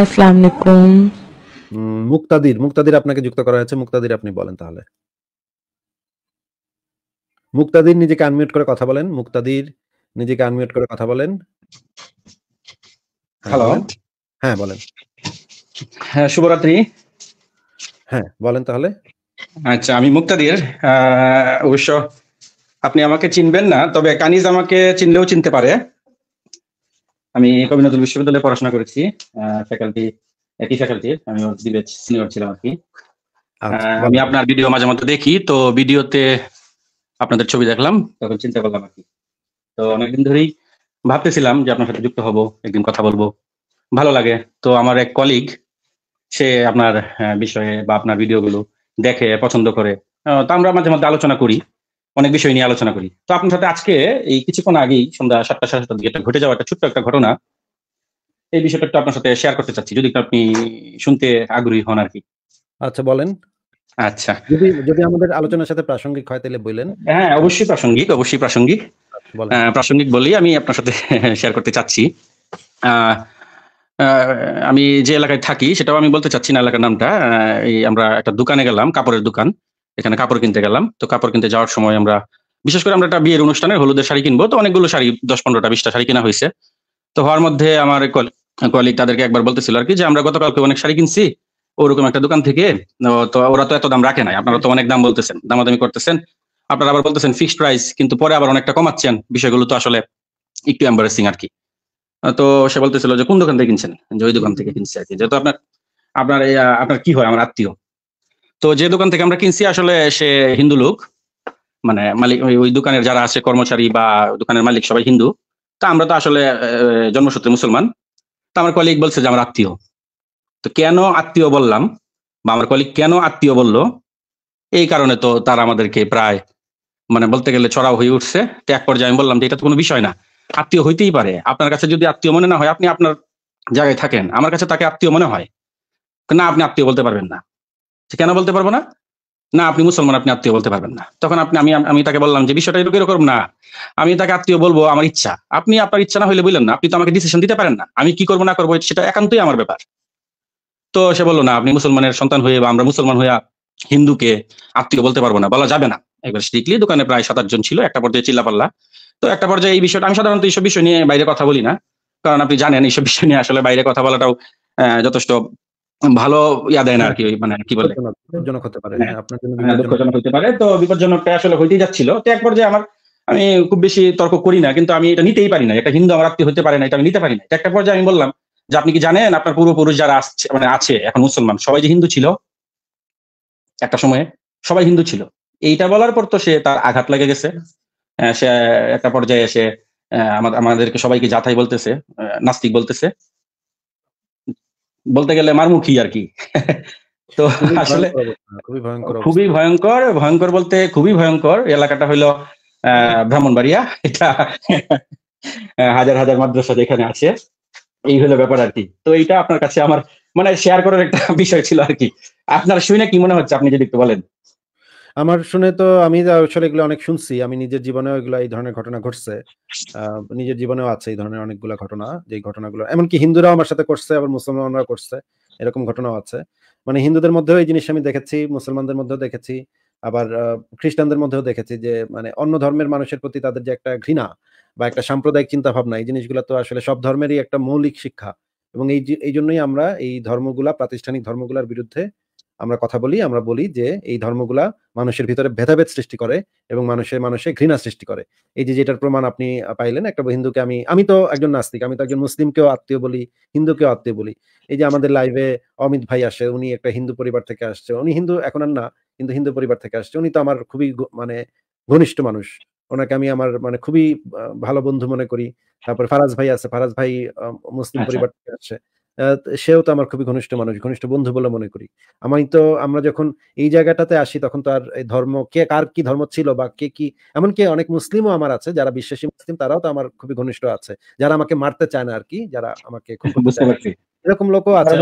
আসসালামু আলাইকুম মুক্তাদির মুক্তাদির আপনাকে যুক্ত করা হয়েছে মুক্তাদির আপনি বলেন তাহলে মুক্তাদির নিজেকে আনমিউট করে কথা বলেন মুক্তাদির নিজেকে আনমিউট করে কথা বলেন হ্যালো হ্যাঁ বলেন হ্যাঁ শুভরাত্রি হ্যাঁ বলেন তাহলে আচ্ছা আমি মুক্তাদির অবশ্য আপনি আমাকে চিনবেন না তবে কানিজ আমাকে চিনলেও চিনতে পারে আমি কবি নজরুল বিশ্ববিদ্যালয়ে পড়াশোনা করেছি ফ্যাকাল্টি একই ফ্যাকাল্টি আমি বিবেচ সিনিয়র ছিলাম আর কি আচ্ছা, আমি আপনার ভিডিও মাঝে মধ্যে দেখি তো ভিডিওতে আপনাদের ছবি দেখলাম তখন চিন্তা করলাম আর কি তো অনেকদিন ধরেই ভাবতেছিলাম যে আপনার সাথে যুক্ত হব একদিন কথা বলবো ভালো লাগে তো আমার এক কলিগ সে আপনার বিষয়ে বা আপনার ভিডিওগুলো দেখে পছন্দ করে তো আমরা মাঝে মধ্যে আলোচনা করি অনেক বিষয় নিয়ে আলোচনা করি তো আপনার সাথে আজকে এই কিছুক্ষণ আগেই সন্ধ্যা সাতটা সাড়ে সাতটার দিকে একটা ঘটে যাওয়া একটা ছোট্ট একটা ঘটনা এই বিষয়টা একটু আপনার সাথে শেয়ার করতে চাচ্ছি যদি আপনি শুনতে আগ্রহী হন আর কি আচ্ছা বলেন আচ্ছা যদি যদি আমাদের আলোচনার সাথে প্রাসঙ্গিক হয় তাহলে বললেন হ্যাঁ অবশ্যই প্রাসঙ্গিক অবশ্যই প্রাসঙ্গিক আচ্ছা, প্রাসঙ্গিক বলেই আমি আপনার সাথে শেয়ার করতে চাচ্ছি আমি যে এলাকায় থাকি সেটাও আমি বলতে চাচ্ছি না এলাকার নামটা আমরা একটা দোকানে গেলাম কাপড়ের দোকান এখানে কাপড় কিনতে গেলাম তো কাপড় কিনতে যাওয়ার সময় আমরা বিশেষ করে আমরা একটা বিয়ের অনুষ্ঠানের হলুদের শাড়ি কিনবো তো অনেকগুলো শাড়ি দশ পনেরোটা বিশটা শাড়ি কেনা হয়েছে তো হওয়ার মধ্যে আমার কলিগ তাদেরকে একবার বলতেছিল আর কি যে আমরা গতকালকে অনেক শাড়ি কিনছি ওরকম একটা দোকান থেকে তো ওরা তো এত দাম রাখে নাই আপনারা তো অনেক দাম বলতেছেন দামাদামি করতেছেন আপনারা আবার বলতেছেন ফিক্সড প্রাইস কিন্তু পরে আবার অনেকটা কমাচ্ছেন বিষয়গুলো তো আসলে একটু এম্বারেসিং আর কি তো সে বলতেছিল যে কোন দোকান থেকে কিনছেন যে ওই দোকান থেকে কিনছে আর কি যেহেতু আপনার আপনার আপনার কি হয় আমার আত্মীয় তো যে দোকান থেকে আমরা কিনছি আসলে সে হিন্দু লোক মানে মালিক ওই দোকানের যারা আছে কর্মচারী বা দোকানের মালিক সবাই হিন্দু তা আমরা তো আসলে জন্মসূত্রে মুসলমান তা আমার কলিক বলছে যে আমার আত্মীয় তো কেন আত্মীয় বললাম বা আমার কলিক কেন আত্মীয় বলল এই কারণে তো তারা আমাদেরকে প্রায় মানে বলতে গেলে ছড়াও হয়ে উঠছে তো এক পর্যায়ে আমি বললাম যে এটা তো কোনো বিষয় না আত্মীয় হইতেই পারে আপনার কাছে যদি আত্মীয় মনে না হয় আপনি আপনার জায়গায় থাকেন আমার কাছে তাকে আত্মীয় মনে হয় না আপনি আত্মীয় বলতে পারবেন না কেন বলতে পারবো না না আপনি মুসলমান আপনি আত্মীয় বলতে পারবেন না তখন আপনি আমি আমি তাকে বললাম যে বিষয়টা এরকম এরকম না আমি তাকে আত্মীয় বলবো আমার ইচ্ছা আপনি আপনার ইচ্ছা না হলে বললেন না আপনি তো আমাকে ডিসিশন দিতে পারেন না আমি কি করবো না করবো সেটা একান্তই আমার ব্যাপার তো সে বললো না আপনি মুসলমানের সন্তান হয়ে বা আমরা মুসলমান হয়ে হিন্দুকে আত্মীয় বলতে পারবো না বলা যাবে না একবার স্ট্রিক্টলি দোকানে প্রায় সাত আটজন ছিল একটা পর্যায়ে পাল্লা তো একটা পর্যায়ে এই বিষয়টা আমি সাধারণত এইসব বিষয় নিয়ে বাইরে কথা বলি না কারণ আপনি জানেন এইসব বিষয় নিয়ে আসলে বাইরে কথা বলাটাও যথেষ্ট ভালো ইয়া দেয় না আর কি মানে কি বলে বিপজ্জনক হতে পারে হ্যাঁ, হ্যাঁ, হতে পারে তো বিপজ্জনকটা আসলে হইতেই যাচ্ছিল তো এক পর্যায়ে আমার আমি খুব বেশি তর্ক করি না কিন্তু আমি এটা নিতেই পারি না একটা হিন্দু আমার আত্মীয় হতে পারে না এটা আমি নিতে পারি না একটা পর্যায়ে আমি বললাম যে আপনি কি জানেন আপনার পূর্বপুরুষ যারা আসছে মানে আছে এখন মুসলমান সবাই যে হিন্দু ছিল একটা সময়ে সবাই হিন্দু ছিল এইটা বলার পর তো সে তার আঘাত লেগে গেছে হ্যাঁ, সে একটা পর্যায়ে এসে আমাদেরকে সবাইকে যাথাই বলতেছে নাস্তিক বলতেছে বলতে গেলে মারমুখী আর কি তো আসলে খুবই ভয়ঙ্কর ভয়ঙ্কর বলতে খুবই ভয়ঙ্কর এলাকাটা হইলো ব্রাহ্মণবাড়িয়া এটা হাজার হাজার মাদ্রাসা যেখানে আছে এই হলো ব্যাপার আর কি তো এইটা আপনার কাছে আমার মানে শেয়ার করার একটা বিষয় ছিল আর কি আপনার শুনে কি মনে হচ্ছে আপনি যদি একটু বলেন আমার শুনে তো আমি আসলে এগুলো অনেক শুনছি আমি নিজের জীবনেও এগুলো এই ধরনের ঘটনা ঘটছে নিজের জীবনেও আছে এই ধরনের অনেকগুলো ঘটনা যে ঘটনাগুলো এমনকি হিন্দুরাও আমার সাথে করছে আবার মুসলমানরাও করছে এরকম ঘটনাও আছে মানে হিন্দুদের মধ্যেও এই জিনিস আমি দেখেছি মুসলমানদের মধ্যেও দেখেছি আবার খ্রিস্টানদের মধ্যেও দেখেছি যে মানে অন্য ধর্মের মানুষের প্রতি তাদের যে একটা ঘৃণা বা একটা সাম্প্রদায়িক চিন্তা ভাবনা এই জিনিসগুলো তো আসলে সব ধর্মেরই একটা মৌলিক শিক্ষা এবং এই এই জন্যই আমরা এই ধর্মগুলা প্রাতিষ্ঠানিক ধর্মগুলার বিরুদ্ধে আমরা কথা বলি আমরা বলি যে এই ধর্মগুলা মানুষের ভিতরে ভেদাভেদ সৃষ্টি করে এবং মানুষের মানুষে ঘৃণা সৃষ্টি করে এই যে যেটার প্রমাণ আপনি পাইলেন একটা হিন্দুকে আমি আমি তো একজন নাস্তিক আমি তো একজন মুসলিমকেও আত্মীয় বলি হিন্দুকেও আত্মীয় বলি এই যে আমাদের লাইভে অমিত ভাই আসে উনি একটা হিন্দু পরিবার থেকে আসছে উনি হিন্দু এখন আর না কিন্তু হিন্দু পরিবার থেকে আসছে উনি তো আমার খুবই মানে ঘনিষ্ঠ মানুষ ওনাকে আমি আমার মানে খুবই ভালো বন্ধু মনে করি তারপর ফারাজ ভাই আছে ফারাজ ভাই মুসলিম আচ্ছা। পরিবার থেকে আসছে সেও তো আমার খুবই ঘনিষ্ঠ মানুষ ঘনিষ্ঠ বন্ধু বলে মনে করি আমি তো আমরা যখন এই জায়গাটাতে আসি তখন তো আর ধর্ম কে কার কি ধর্ম ছিল বা কে কি এমনকি অনেক মুসলিমও আমার আছে যারা বিশ্বাসী মুসলিম তারাও তো আমার খুবই ঘনিষ্ঠ আছে যারা আমাকে মারতে চায় না আর কি যারা আমাকে এরকম লোকও আছে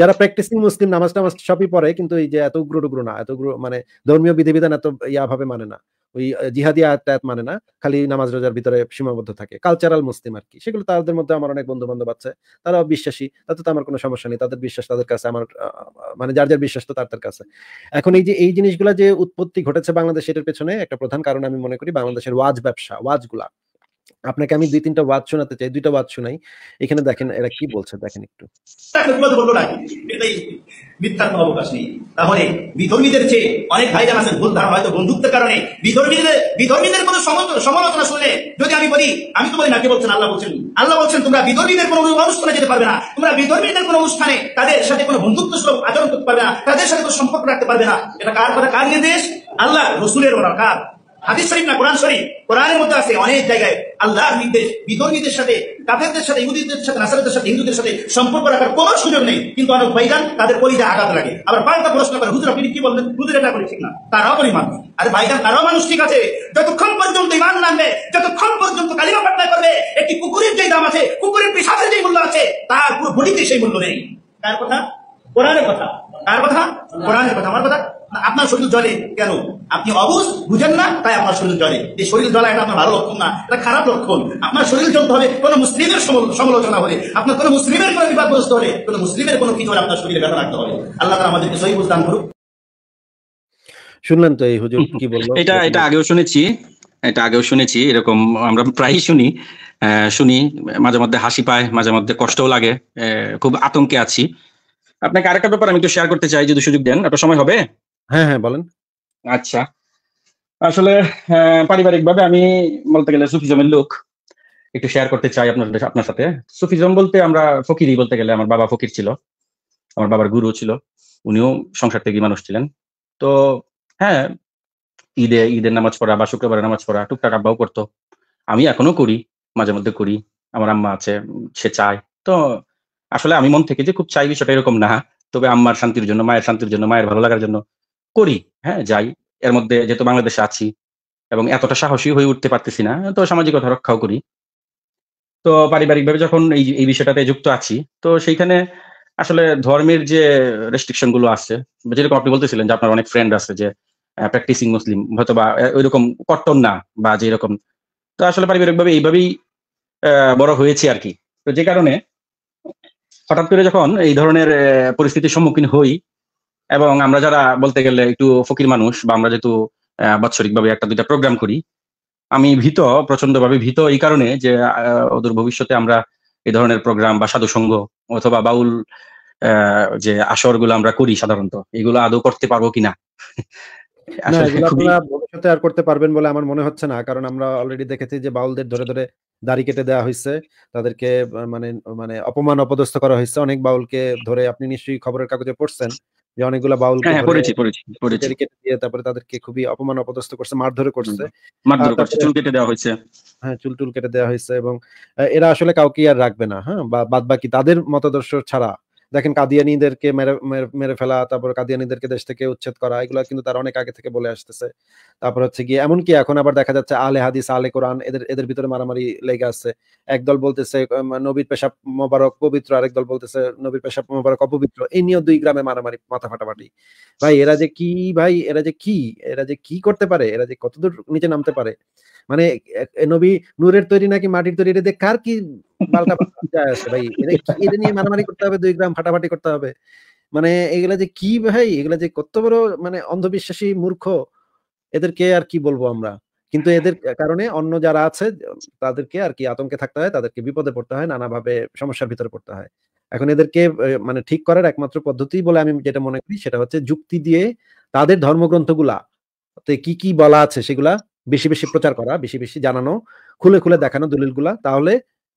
যারা প্র্যাকটিসিং মুসলিম নামাজ টামাজ সবই পড়ে কিন্তু এই যে এত উগ্র উগ্র না এত মানে ধর্মীয় বিধিবিধান এত ইয়া ভাবে মানে না ওই জিহাদি আয়াত মানে না খালি নামাজ রোজার ভিতরে সীমাবদ্ধ থাকে কালচারাল মুসলিম আর কি সেগুলো তাদের মধ্যে আমার অনেক বন্ধু বান্ধব আছে তারাও বিশ্বাসী তাতে তো আমার কোনো সমস্যা নেই তাদের বিশ্বাস তাদের কাছে আমার মানে যার যার বিশ্বাস তো তার তার কাছে এখন এই যে এই জিনিসগুলা যে উৎপত্তি ঘটেছে বাংলাদেশ এটার পেছনে একটা প্রধান কারণ আমি মনে করি বাংলাদেশের ওয়াজ ব্যবসা ওয়াজগুলা আপনাকে আমি দুই তিনটা ওয়াজ শোনাতে চাই দুইটা ওয়াজ শোনাই এখানে দেখেন এরা কি বলছে দেখেন একটু মিথ্যার কোনো অবকাশ নেই তাহলে বিধর্মীদের চেয়ে অনেক ভাইজান আছেন ভুল ধারণা হয়তো বন্ধুত্বের কারণে বিধর্মীদের বিধর্মীদের কোনো সমালোচনা শুনে যদি আমি বলি আমি তো বলি না কে বলছেন আল্লাহ বলছেন আল্লাহ বলছেন তোমরা বিধর্মীদের কোনো অনুষ্ঠানে যেতে পারবে না তোমরা বিধর্মীদের কোনো অনুষ্ঠানে তাদের সাথে কোনো বন্ধুত্ব স্বরূপ আচরণ করতে পারবে না তাদের সাথে কোনো সম্পর্ক রাখতে পারবে না এটা কার কথা কার নির্দেশ আল্লাহ রসুলের ওনার কার হাদিস শরীফ না কোরআন শরীফ কোরআনের মধ্যে আছে অনেক জায়গায় আল্লাহ নির্দেশ বিতর্কীদের সাথে কাফেরদের সাথে ইহুদিদের সাথে নাসারদের সাথে হিন্দুদের সাথে সম্পর্ক রাখার কোনো সুযোগ নেই কিন্তু অনেক ভাইজান তাদের পরিচয় আঘাত লাগে আবার পাল্টা প্রশ্ন করে হুজুর আপনি কি বললেন হুজুর এটা করে ঠিক না তারাও করি আরে ভাইজান তারাও মানুষ ঠিক আছে যতক্ষণ পর্যন্ত ইমান নামবে যতক্ষণ পর্যন্ত কালিমা পাটনা করবে একটি কুকুরের যে দাম আছে কুকুরের পেশাদের যে মূল্য আছে তার পুরো বডিতে সেই মূল্য নেই কার কথা কোরআনের কথা তার কথা কোরআনের কথা আমার কথা আপনার শরীর জ্বলে কেন আপনি অবুজ বুঝেন না তাই আপনার শরীর জ্বলে এই শরীর জ্বলা এটা আপনার ভালো লক্ষণ না এটা খারাপ লক্ষণ আপনার শরীর জ্বলতে হবে কোনো মুসলিমের সমালোচনা হলে আপনার কোনো মুসলিমের কোনো বিপদগ্রস্ত হলে কোনো মুসলিমের কোনো কিছু হলে আপনার শরীরে ব্যথা রাখতে হবে আল্লাহ তারা আমাদেরকে সহি বুঝদান করুক শুনলেন তো এই হুজুর কি বললো এটা এটা আগেও শুনেছি এটা আগেও শুনেছি এরকম আমরা প্রায়ই শুনি শুনি মাঝে মধ্যে হাসি পায় মাঝে মধ্যে কষ্টও লাগে খুব আতঙ্কে আছি আপনাকে আরেকটা ব্যাপার আমি একটু শেয়ার করতে চাই যদি সুযোগ দেন আপনার সময় হবে হ্যাঁ হ্যাঁ বলেন আচ্ছা আসলে হ্যাঁ, পারিবারিক ভাবে আমি বলতে গেলে সুফিজমের লোক একটু শেয়ার করতে চাই সাথে আপনার সাথে সুফিজম বলতে আমরা ফকিরি বলতে গেলে আমার বাবা ফকির ছিল আমার বাবার গুরু ছিল উনিও সংসার থেকে মানুষ ছিলেন তো হ্যাঁ ঈদে ঈদের নামাজ পড়া বা শুক্রবারের নামাজ পড়া টুকটাক আব্বাও করতো আমি এখনো করি মাঝে মধ্যে করি আমার আম্মা আছে সে চায় তো আসলে আমি মন থেকে যে খুব চাই বিষয়টা এরকম না তবে আম্মার শান্তির জন্য মায়ের শান্তির জন্য মায়ের ভালো লাগার জন্য করি হ্যাঁ যাই এর মধ্যে যেহেতু বাংলাদেশে আছি এবং এতটা সাহসী হয়ে উঠতে পারতেছি না তো সামাজিকতা রক্ষাও করি তো পারিবারিকভাবে যখন এই এই বিষয়টাতে যুক্ত আছি তো সেইখানে আসলে ধর্মের যে রেস্ট্রিকশন গুলো আছে যেরকম আপনি বলতেছিলেন যে আপনার অনেক ফ্রেন্ড আছে যে প্র্যাকটিসিং মুসলিম হয়তো বা ওইরকম কট্টর না বা যে রকম তো আসলে পারিবারিকভাবে এইভাবেই বড় হয়েছে আর কি তো যে কারণে হঠাৎ করে যখন এই ধরনের পরিস্থিতির সম্মুখীন হই এবং আমরা যারা বলতে গেলে একটু ফকির মানুষ বা আমরা যেহেতু বাৎসরিকভাবে একটা দুইটা প্রোগ্রাম করি আমি ভীত প্রচন্ডভাবে ভীত এই কারণে যে ওদের ভবিষ্যতে আমরা এই ধরনের প্রোগ্রাম বা সাধুসঙ্গ অথবা বাউল যে আসর গুলো আমরা করি সাধারণত এগুলো আদৌ করতে পারবো কিনা ভবিষ্যতে আর করতে পারবেন বলে আমার মনে হচ্ছে না কারণ আমরা অলরেডি দেখেছি যে বাউলদের ধরে ধরে দাড়ি কেটে দেওয়া হয়েছে তাদেরকে মানে মানে অপমান অপদস্থ করা হয়েছে অনেক বাউলকে ধরে আপনি নিশ্চয়ই খবরের কাগজে পড়ছেন যে অনেকগুলো বাউল হ্যাঁ, হ্যাঁ, তারপরে তাদেরকে খুবই অপমান অপদস্থ করছে মারধর করছে চুল কেটে দেওয়া হয়েছে হ্যাঁ চুল টুল কেটে দেওয়া হয়েছে এবং এরা আসলে কাউকে আর রাখবে না হ্যাঁ বাদ বাকি তাদের মতাদর্শ ছাড়া দেখেন কাদিয়ানিদেরকে মেরে মেরে ফেলা তারপর কাদিয়ানিদেরকে দেশ থেকে উচ্ছেদ করা এগুলো কিন্তু তারা অনেক আগে থেকে বলে আসতেছে তারপর হচ্ছে গিয়ে এমনকি এখন আবার দেখা যাচ্ছে আলে হাদিস আলে কোরআন এদের এদের ভিতরে মারামারি লেগে আছে একদল বলতেছে নবীর পেশাব মোবারক পবিত্র আরেক দল বলতেছে নবীর পেশাব মোবারক অপবিত্র এই নিয়েও দুই গ্রামে মারামারি মাথা ফাটাফাটি ভাই এরা যে কি ভাই এরা যে কি এরা যে কি করতে পারে এরা যে কতদূর নিচে নামতে পারে মানে নবী নূরের তৈরি নাকি মাটির তৈরি এটা কার কি পাল্টা যায় আছে ভাই এটা নিয়ে মারামারি করতে হবে দুই গ্রাম ফাটাফাটি করতে হবে মানে এগুলা যে কি ভাই এগুলা যে কত বড় মানে অন্ধবিশ্বাসী মূর্খ এদেরকে আর কি বলবো আমরা কিন্তু এদের কারণে অন্য যারা আছে তাদেরকে আর কি আতঙ্কে থাকতে হয় তাদেরকে বিপদে পড়তে হয় নানাভাবে সমস্যার ভিতরে পড়তে হয় এখন এদেরকে মানে ঠিক করার একমাত্র পদ্ধতি বলে আমি যেটা মনে করি সেটা হচ্ছে যুক্তি দিয়ে তাদের ধর্মগ্রন্থগুলা কি কি বলা আছে সেগুলা বেশি বেশি প্রচার করা বেশি বেশি জানানো খুলে খুলে দেখানো দলিলগুলা তাহলে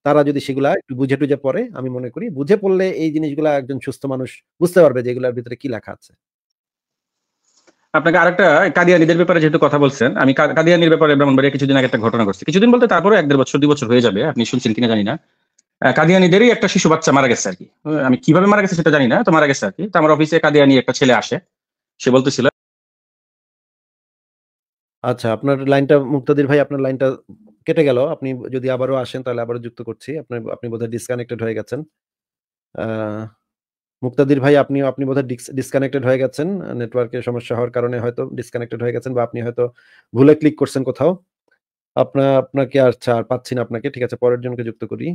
তারা যদি সেগুলা একটু বুঝে টুঝে পড়ে আমি মনে করি বুঝে পড়লে এই জিনিসগুলা একজন সুস্থ মানুষ বুঝতে পারবে যে এগুলোর ভিতরে কি লেখা আছে আপনাকে আরেকটা কাদিয়ানিদের ব্যাপারে যেহেতু কথা বলছেন আমি কাদিয়ানির ব্যাপারে ব্রাহ্মণবাড়িয়া কিছুদিন আগে একটা ঘটনা করছি কিছুদিন বলতে তারপরে এক দেড় বছর দুই বছর হয়ে যাবে আপনি শুনছেন কিনা জানি না কাদিয়ানিদেরই একটা শিশু বাচ্চা মারা গেছে আর কি আমি কিভাবে মারা গেছে সেটা জানি না তো মারা গেছে আর কি তো আমার অফিসে কাদিয়ানি একটা ছেলে আসে সে বলতেছিল আচ্ছা আপনার লাইনটা মুক্তাদির ভাই আপনার লাইনটা কেটে গেল আপনি যদি আবারও আসেন তাহলে আবারও যুক্ত করছি আপনি আপনি বোধহয় ডিসকানেক্টেড হয়ে গেছেন মুক্তাদির ভাই আপনি আপনি বোধহয় ডিসকানেক্টেড হয়ে গেছেন নেটওয়ার্কের সমস্যা হওয়ার কারণে হয়তো ডিসকানেক্টেড হয়ে গেছেন বা আপনি হয়তো ভুলে ক্লিক করছেন কোথাও আপনার আপনাকে আর আর পাচ্ছি না আপনাকে ঠিক আছে পরের জনকে যুক্ত করি